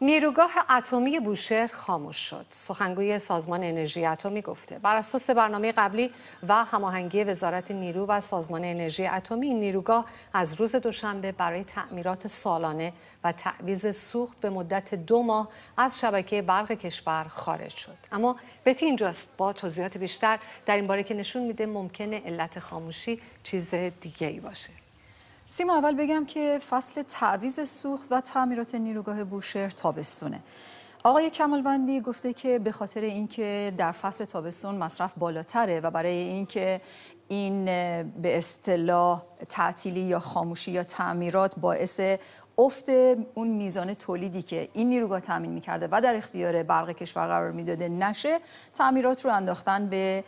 نیروگاه اتمی بوشهر خاموش شد. سخنگوی سازمان انرژی اتمی گفته بر اساس برنامه قبلی و هماهنگی وزارت نیرو و سازمان انرژی اتمی این نیروگاه از روز دوشنبه برای تعمیرات سالانه و تعویز سوخت به مدت دو ماه از شبکه برق کشور خارج شد. اما بتی اینجاست با توضیحات بیشتر در این باره که نشون میده ممکنه علت خاموشی چیز دیگه ای باشه. سیما اول بگم که فصل تعویز سوخت و تعمیرات نیروگاه بوشهر تابستونه آقای کمالوندی گفته که به خاطر اینکه در فصل تابستون مصرف بالاتره و برای اینکه این به اصطلاح تعطیلی یا خاموشی یا تعمیرات باعث افت اون میزان تولیدی که این نیروگاه تامین میکرده و در اختیار برق کشور قرار میداده نشه تعمیرات رو انداختن به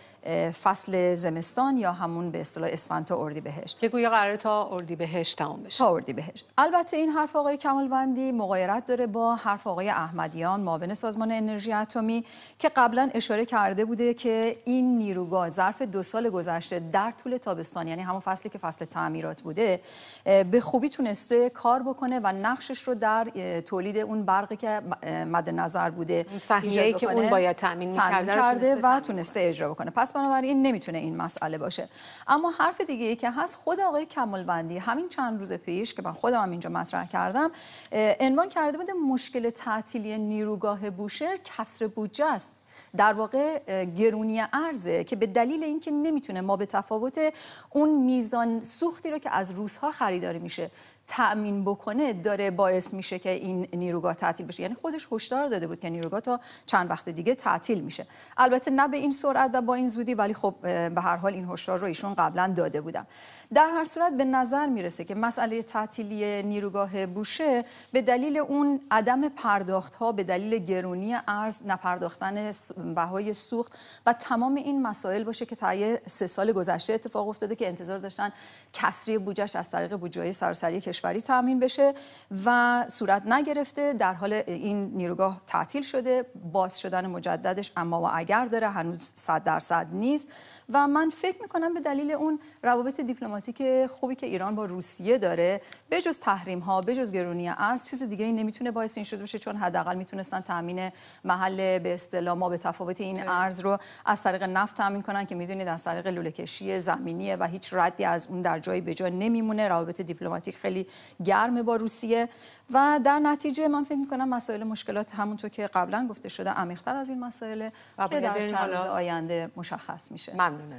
فصل زمستان یا همون به اصطلاح اسفند تا بهش که گویا قرار تا بهش تمام بشه تا بهش البته این حرف آقای کمالوندی مغایرت داره با حرف آقای احمدیان معاون سازمان انرژی اتمی که قبلا اشاره کرده بوده که این نیروگاه ظرف دو سال گذشته در طول تابستان یعنی همون فصلی که فصل تعمیرات بوده به خوبی تونسته کار بکنه و نقشش رو در تولید اون برقی که مد نظر بوده ای که اون باید تامین کرده, و تونسته اجرا بکنه پس بنابراین نمیتونه این مسئله باشه اما حرف دیگه ای که هست خود آقای کمالوندی همین چند روز پیش که من خودم هم اینجا مطرح کردم عنوان کرده بوده مشکل تعطیلی نیروگاه بوشهر کسر بودجه است در واقع گرونی ارزه که به دلیل اینکه نمیتونه ما به تفاوت اون میزان سوختی رو که از روزها خریداری میشه تأمین بکنه داره باعث میشه که این نیروگاه تعطیل بشه یعنی خودش هشدار داده بود که نیروگاه تا چند وقت دیگه تعطیل میشه البته نه به این سرعت و با این زودی ولی خب به هر حال این هشدار رو ایشون قبلا داده بودن در هر صورت به نظر میرسه که مسئله تعطیلی نیروگاه بوشه به دلیل اون عدم پرداخت ها به دلیل گرونی ارز نپرداختن بهای سوخت و تمام این مسائل باشه که طی سه سال گذشته اتفاق افتاده که انتظار داشتن کسری بودجهش از طریق بودجه سرسری کشوری تامین بشه و صورت نگرفته در حال این نیروگاه تعطیل شده باز شدن مجددش اما و اگر داره هنوز 100 درصد نیست و من فکر میکنم به دلیل اون روابط دیپلماتیک خوبی که ایران با روسیه داره بجز تحریم ها جز گرونی ارز چیز دیگه ای نمیتونه باعث این شده باشه چون حداقل میتونستن تامین محل به اصطلاح ما به تفاوت این ارز رو از طریق نفت تامین کنن که میدونید از طریق لوله کشی زمینیه و هیچ ردی از اون در جای به نمیمونه روابط دیپلماتیک خیلی گرم گرمه با روسیه و در نتیجه من فکر میکنم مسائل مشکلات همونطور که قبلا گفته شده عمیقتر از این مسائل که در چند روز آینده مشخص میشه ممنونم